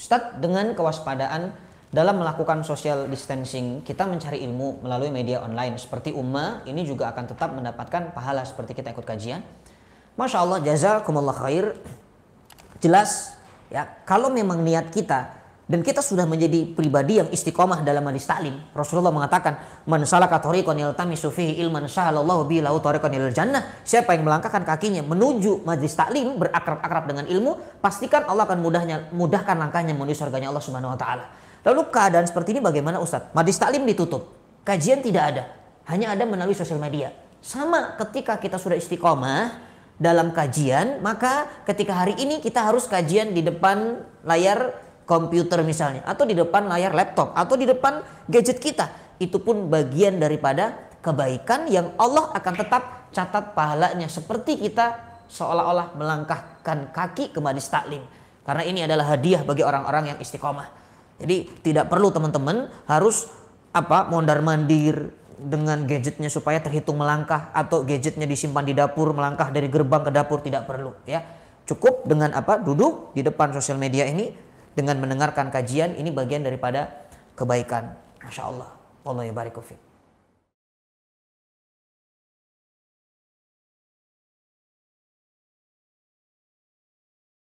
Ustadz, dengan kewaspadaan dalam melakukan social distancing, kita mencari ilmu melalui media online. Seperti Umma, ini juga akan tetap mendapatkan pahala seperti kita ikut kajian. Masya Allah, jazakumullah khair. Jelas, ya kalau memang niat kita dan kita sudah menjadi pribadi yang istiqomah dalam hadis taklim. Rasulullah mengatakan, "Man salaka tariqan yaltamisu fihi ilman sahalallahu bihi lahu tariqan ilal jannah." Siapa yang melangkahkan kakinya menuju majlis taklim berakrab-akrab dengan ilmu, pastikan Allah akan mudahnya mudahkan langkahnya menuju surganya Allah Subhanahu wa taala. Lalu keadaan seperti ini bagaimana Ustaz? Majlis taklim ditutup. Kajian tidak ada. Hanya ada melalui sosial media. Sama ketika kita sudah istiqomah, dalam kajian, maka ketika hari ini kita harus kajian di depan layar komputer misalnya atau di depan layar laptop atau di depan gadget kita itu pun bagian daripada kebaikan yang Allah akan tetap catat pahalanya seperti kita seolah-olah melangkahkan kaki ke majlis taklim karena ini adalah hadiah bagi orang-orang yang istiqomah jadi tidak perlu teman-teman harus apa mondar mandir dengan gadgetnya supaya terhitung melangkah atau gadgetnya disimpan di dapur melangkah dari gerbang ke dapur tidak perlu ya cukup dengan apa duduk di depan sosial media ini dengan mendengarkan kajian ini bagian daripada kebaikan. Masya Allah. Allah ya